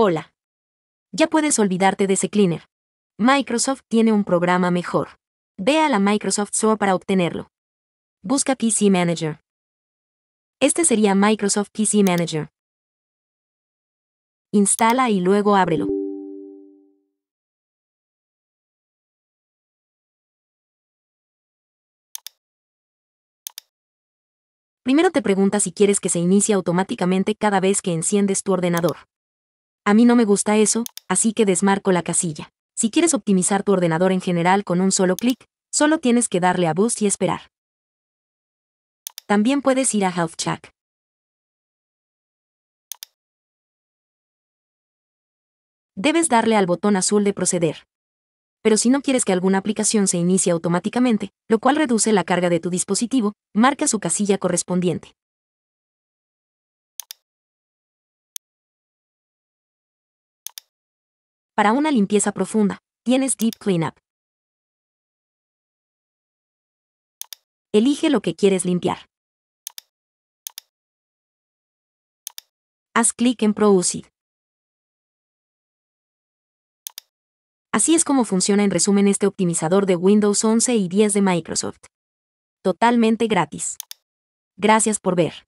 Hola. Ya puedes olvidarte de ese cleaner. Microsoft tiene un programa mejor. Ve a la Microsoft Store para obtenerlo. Busca PC Manager. Este sería Microsoft PC Manager. Instala y luego ábrelo. Primero te pregunta si quieres que se inicie automáticamente cada vez que enciendes tu ordenador. A mí no me gusta eso, así que desmarco la casilla. Si quieres optimizar tu ordenador en general con un solo clic, solo tienes que darle a Boost y esperar. También puedes ir a Health Check. Debes darle al botón azul de proceder. Pero si no quieres que alguna aplicación se inicie automáticamente, lo cual reduce la carga de tu dispositivo, marca su casilla correspondiente. Para una limpieza profunda, tienes Deep Cleanup. Elige lo que quieres limpiar. Haz clic en Proceed. Así es como funciona en resumen este optimizador de Windows 11 y 10 de Microsoft. Totalmente gratis. Gracias por ver.